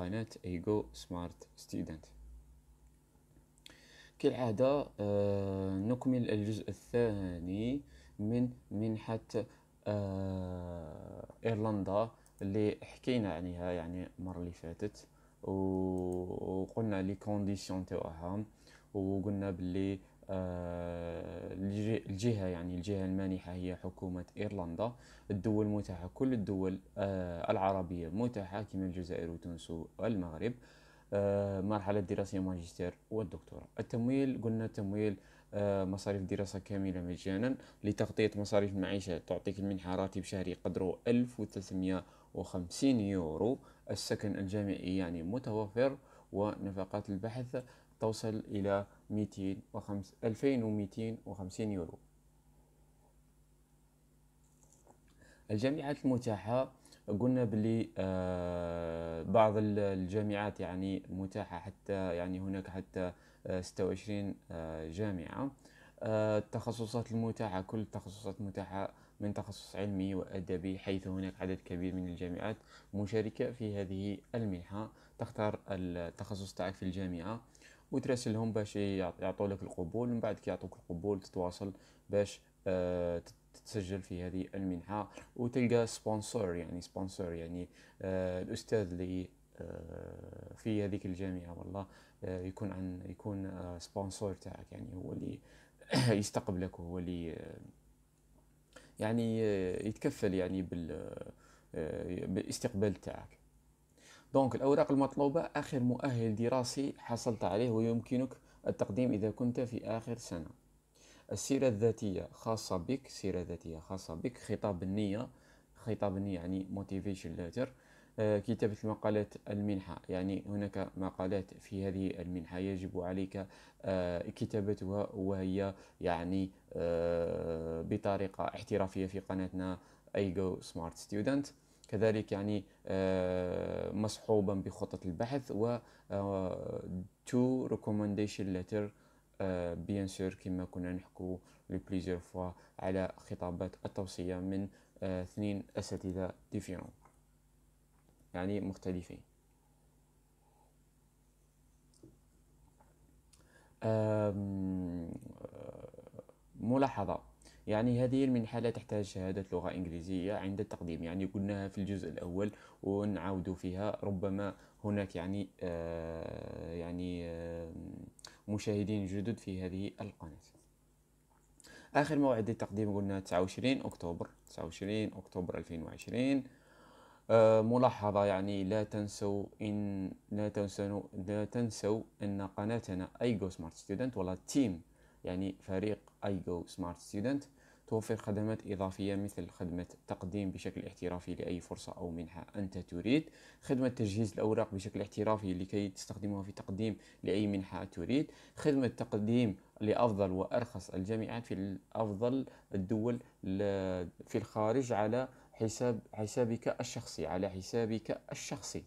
قناة ايجو سمارت ستيدنت كالعادة آه، نكمل الجزء الثاني من منحة آه، إيرلندا اللي حكينا عليها يعني المرة اللي فاتت وقلنا لي كونديسيون تاعها وقلنا بلي آه، الجهة يعني الجهة المانحة هي حكومة إيرلندا الدول متاحة كل الدول آه، العربية متاحة كما الجزائر وتونس والمغرب آه، مرحلة دراسية ماجستير والدكتوراه التمويل قلنا التمويل مصاريف دراسة كاملة مجانا لتغطية مصاريف المعيشة تعطيك المنحة راتب شهري قدره 1350 يورو السكن الجامعي يعني متوفر ونفقات البحث توصل إلى ميتين وخمس ألفين وميتين وخمسين يورو الجامعات المتاحة قلنا بلي آه بعض الجامعات يعني متاحة حتى يعني هناك حتى آه، ستة آه وعشرين آه جامعة آه، التخصصات المتاحة كل التخصصات متاحة من تخصص علمي وأدبي حيث هناك عدد كبير من الجامعات مشاركة في هذه المنحة تختار التخصص تاعك في الجامعة وتراسلهم باش يعطوا لك القبول من بعد كي يعطوك القبول تتواصل باش آه، تسجل في هذه المنحة وتلقى سبونسور يعني سبونسور يعني آه، الأستاذ اللي آه، في هذيك الجامعة والله يكون عن يكون سبونسور تاعك يعني هو اللي يستقبلك وهو اللي يعني يتكفل يعني بالاستقبال تاعك دونك الأوراق المطلوبة آخر مؤهل دراسي حصلت عليه ويمكنك التقديم إذا كنت في آخر سنة السيرة الذاتية خاصة بك سيرة ذاتية خاصة بك خطاب النية خطاب النية يعني motivation letter آه، كتابة مقالات المنحة يعني هناك مقالات في هذه المنحة يجب عليك آه، كتابتها وهي يعني آه، بطريقة احترافية في قناتنا ايجو سمارت ستودنت كذلك يعني آه، مصحوبا بخطط البحث و تو ريكومنديشن لتر بيان سور كما كنا نحكو لو بليزيور فوا على خطابات التوصية من آه، اثنين أساتذة ديفيرون يعني مختلفين آه، ملاحظة يعني هذه المنحة لا تحتاج شهادة لغة إنجليزية عند التقديم يعني قلناها في الجزء الأول ونعود فيها ربما هناك يعني آه يعني آه مشاهدين جدد في هذه القناة آخر موعد للتقديم قلنا 29 أكتوبر 29 أكتوبر 2020 آه، ملاحظة يعني لا تنسوا إن لا تنسوا لا تنسوا أن قناتنا أيجو سمارت ستودنت ولا تيم يعني فريق أيجو سمارت ستودنت توفر خدمات إضافية مثل خدمة تقديم بشكل احترافي لأي فرصة أو منحة أنت تريد خدمة تجهيز الأوراق بشكل احترافي لكي تستخدمها في تقديم لأي منحة تريد خدمة تقديم لأفضل وأرخص الجامعات في أفضل الدول في الخارج على حساب حسابك الشخصي على حسابك الشخصي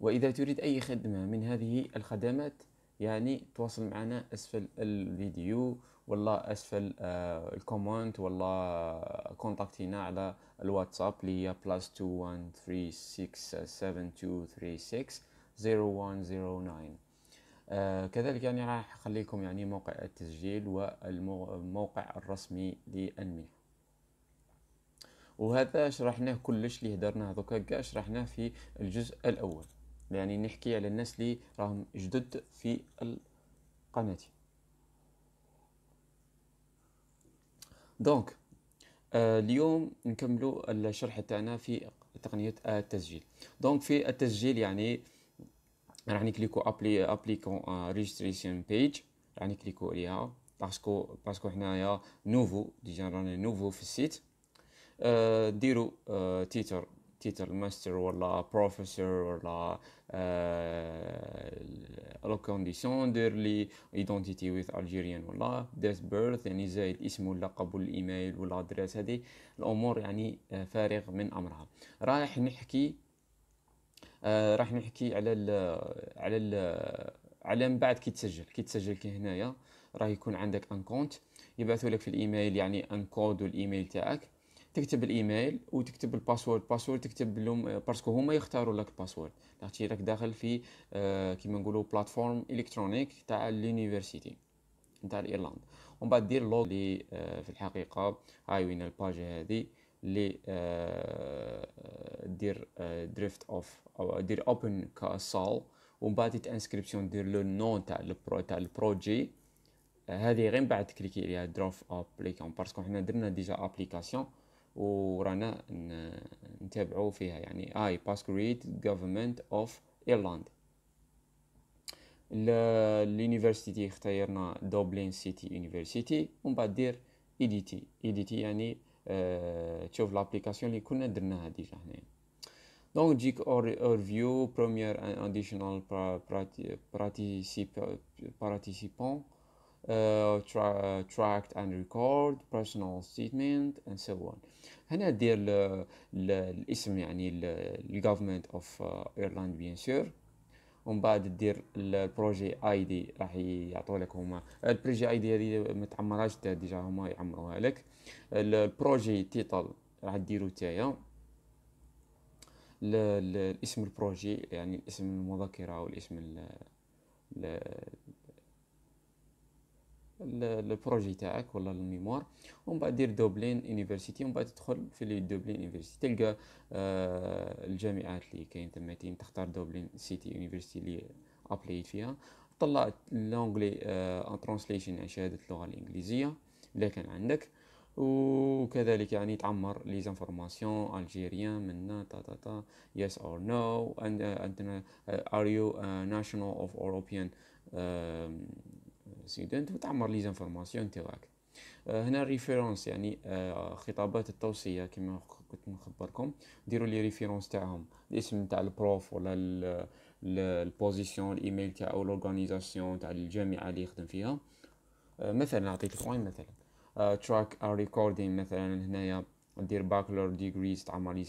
وإذا تريد أي خدمة من هذه الخدمات يعني تواصل معنا اسفل الفيديو ولا اسفل آه الكومنت ولا كونتاكتينا على الواتساب اللي هي بلس 2136723601009 آه كذلك يعني راح اخلي لكم يعني موقع التسجيل والموقع الرسمي للمنحه وهذا شرحناه كلش اللي هدرناه دوكا كاع شرحناه في الجزء الاول يعني نحكي على الناس اللي راهم جدد في القناة دونك euh, اليوم نكملوا الشرح تاعنا في تقنية التسجيل دونك في التسجيل يعني راح نكليكو ابلي ابليكون ريجستريسيون بيج راح نكليكو عليها باسكو باسكو حنايا نوفو ديجا رانا نوفو في السيت آه ديروا تيتر تيتر ماستر ولا بروفيسور ولا لو كونديسيون دير لي ايدونتيتي ويز الجيريان ولا ديس بيرث يعني زايد اسم ولا والايميل الايميل ولا ادريس هذه الامور يعني آه، فارغ من امرها رايح نحكي آه، راح نحكي على الـ على الـ على من بعد كي تسجل كي تسجل كي هنايا راه يكون عندك ان كونت يبعثوا لك في الايميل يعني ان كود والايميل تاعك تكتب الايميل وتكتب الباسورد باسورد تكتب لهم آه، باسكو هما يختاروا لك الباسورد لاختي راك داخل في آه، كيما نقولوا بلاتفورم الكترونيك تاع لونيفرسيتي نتاع ايرلاند ومن بعد دير لوغ لي آه، في الحقيقه هاي وين الباج هذه لي دير دريفت اوف او دير اوبن كاسال ومن بعد انسكريبسيون دير لو نون تاع البرو تاع البروجي هذه غير بعد تكليكي عليها دروف ابليكون باسكو حنا درنا ديجا ابليكاسيون ورانا نتابعوا فيها يعني اي باس كريت جوفرمنت اوف ايرلاند اليونيفرسيتي اختيرنا دوبلين سيتي يونيفرسيتي ومن بعد دير اي دي تي اي دي تي يعني آه تشوف لابليكاسيون اللي كنا درناها ديجا هنايا دونك تجيك اور فيو بروميير اديشنال براتيسيبون uh, اند ريكورد بيرسونال ستيتمنت اند سو اون هنا دير الاسم يعني الجوفمنت اوف ايرلاند بيان سور ومن بعد دير البروجي اي دي راح يعطوا لك هما البروجي اي دي هذه ما تعمرهاش ديجا هما يعمروها لك البروجي تيتل راح ديرو تايا الاسم البروجي يعني الاسم المذكره والاسم الاسم ال... البروجي تاعك ولا الميموار ومن بعد دير دوبلين يونيفرسيتي ومن بعد تدخل في لي دوبلين يونيفرسيتي تلقى آه، الجامعات اللي كاين تماتين تختار دوبلين سيتي يونيفرسيتي اللي ابليت فيها طلع لونغلي ان ترانسليشن يعني شهاده اللغه الانجليزيه اللي كان عندك وكذلك يعني تعمر لي زانفورماسيون الجيريان من تا تا تا يس اور نو اند ار يو ناشونال اوف اوروبيان سيدنت وتعمر تعمر لي زانفورماسيون تاعك آه، هنا ريفيرونس يعني آه، خطابات التوصية كما كنت نخبركم ديروا لي ريفيرونس تاعهم الاسم تاع البروف ولا البوزيسيون الايميل تاع او لورغانيزاسيون تاع الجامعة اللي يخدم فيها آه، مثلا عطيت بوين مثلا تراك ريكوردين مثلا هنايا دير باكلور ديغري تعمر لي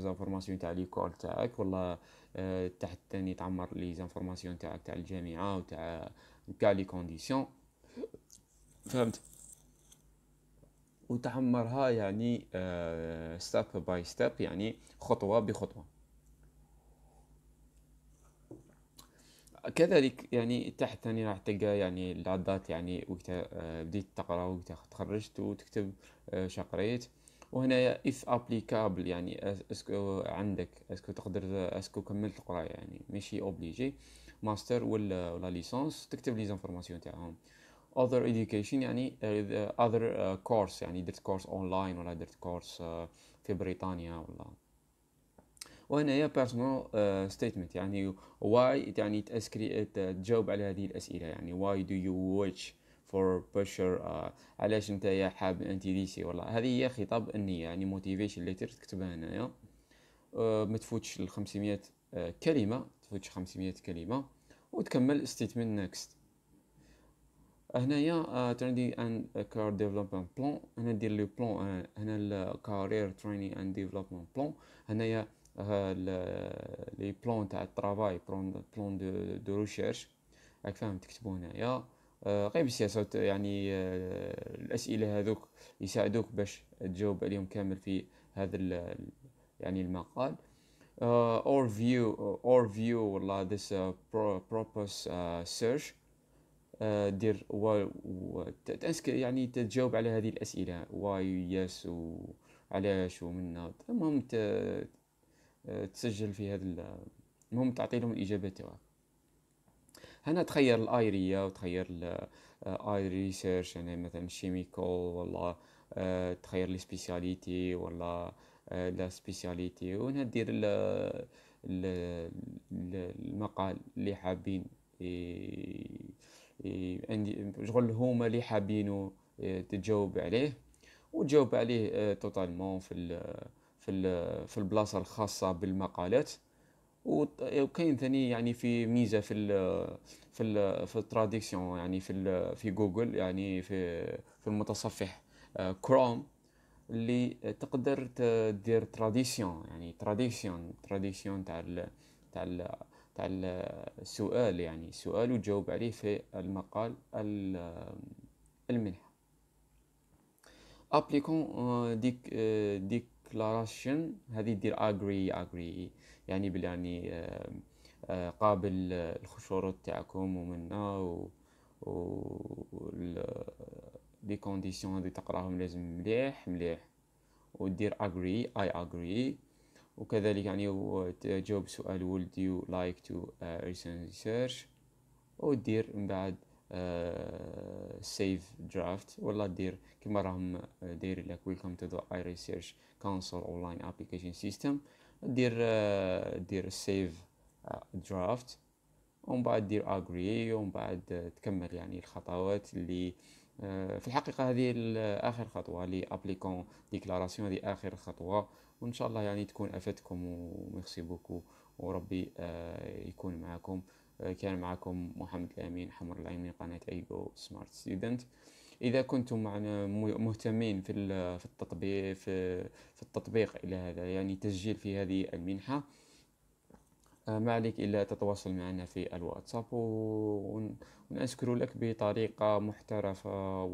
زانفورماسيون تاع ليكول تاعك والله آه، تحت تاني تعمر لي زانفورماسيون تاعك تاع الجامعه وتاع كاع لي كونديسيون فهمت وتعمرها يعني أه ستيب باي ستيب يعني خطوه بخطوه كذلك يعني تحت ثاني راح تلقى يعني العدات يعني وقت آه، بديت تقرا وقت تخرجت وتكتب آه، شقريت وهنايا اف ابليكابل يعني اسكو عندك اسكو تقدر اسكو كملت القرايه يعني ماشي اوبليجي ماستر ولا ولا ليسونس تكتب لي زانفورماسيون تاعهم other education يعني uh, other course يعني درت كورس اونلاين ولا درت كورس في بريطانيا ولا وهنايا بيرسونال ستيتمنت يعني واي يعني تاسكري تجاوب على هذه الاسئله يعني واي دو يو واتش فور بشر آه، علاش نتايا حاب انت ديسي ولا هذه هي خطاب النيه يعني موتيفيشن ليتر تكتبها هنايا آه، ما تفوتش ال 500 آه، كلمه ما تفوتش 500 كلمه وتكمل ستيتمنت نكست هنايا تندي اند كار ديفلوبمنت بلان هنا دير لو بلان هنا الكارير تريني اند ديفلوبمنت بلان هنايا لي بلان تاع الترافاي بلان دو دو ريشيرش راك فاهم تكتبو هنايا آه، غير بالسياسه يعني آه، الاسئله هذوك يساعدوك باش تجاوب عليهم كامل في هذا يعني المقال اور فيو اور فيو والله ذس بروبوس سيرش دير و, و تأسك يعني تجاوب على هذه الأسئلة واي yes وعلاش ومن المهم آه، تسجل في هذا المهم تعطي لهم الإجابات تاعك هنا تخير الايريا وتخير الاي آه، ريسيرش يعني مثلا شيميكال ولا آه، تخير لي سبيسياليتي ولا آه، لا سبيسياليتي وهنا دير المقال اللي حابين عندي شغل هما اللي حابينو تجاوب عليه وتجاوب عليه توتالمون في في في البلاصه الخاصه بالمقالات وكاين ثاني يعني في ميزه في الـ في الـ في التراديكسيون يعني في في جوجل يعني في في المتصفح آه، كروم اللي تقدر تدير تراديسيون يعني تراديسيون تراديسيون تاع ال تاع ال تاع السؤال يعني سؤال وجاوب عليه في المقال المنحه ابليكون ديك ديك في هذه دير اجري اجري يعني بلي يعني آه، آه، قابل الخشورات تاعكم ومنا و و لي كونديسيون هذو تقراهم لازم مليح مليح ودير اجري اي اجري وكذلك يعني تجاوب سؤال ولد يو لايك تو ريسيرش ودير من بعد سيف درافت ولا دير كما راهم آه، داير لك ويلكم تو ذا اي ريسيرش كونسول اونلاين ابليكيشن سيستم دير آه، دير سيف درافت آه، ومن بعد دير اجري ومن بعد تكمل يعني الخطوات اللي في الحقيقة هذه آخر خطوة لي ابليكون ديكلاراسيون هذه آخر خطوة وإن شاء الله يعني تكون أفدتكم وميرسي بوكو وربي يكون معكم كان معكم محمد الأمين حمر الأمين قناة أيجو سمارت ستودنت إذا كنتم معنا مهتمين في في التطبيق في, في التطبيق إلى هذا يعني تسجيل في هذه المنحة آه، ما عليك إلا تتواصل معنا في الواتساب ونشكر لك بطريقة محترفة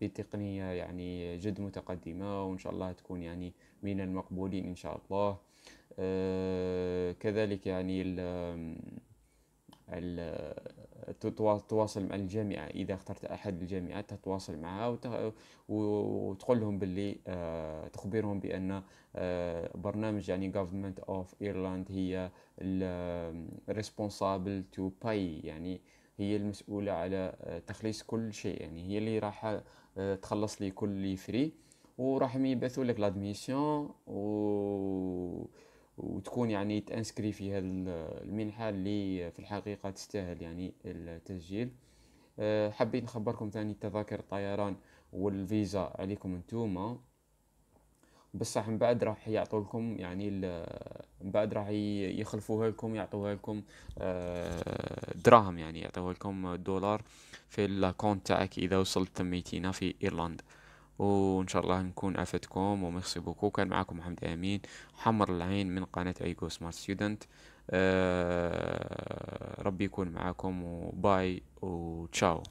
وبتقنية آه، يعني جد متقدمة وإن شاء الله تكون يعني من المقبولين إن شاء الله آه، كذلك يعني تتواصل مع الجامعة إذا اخترت أحد الجامعات تتواصل معها وتقول لهم باللي آه، تخبرهم بأن آه، برنامج يعني government of Ireland هي responsible to pay يعني هي المسؤولة على تخليص كل شيء يعني هي اللي راح تخلص لي كل لي فري وراح يبعثوا لك لادميسيون و وتكون يعني تانسكري في هذه المنحة اللي في الحقيقة تستاهل يعني التسجيل أه، حبيت نخبركم ثاني تذاكر الطيران والفيزا عليكم نتوما بصح من بعد راح يعطوا لكم يعني من بعد راح يخلفوها لكم يعطوها لكم أه، دراهم يعني يعطوها لكم دولار في الكونت تاعك اذا وصلت تميتينا في ايرلندا وان شاء الله نكون افدتكم وميرسي بوكو كان معكم محمد امين حمر العين من قناه ايجو سمارت ستودنت آه، ربي يكون معاكم وباي وتشاو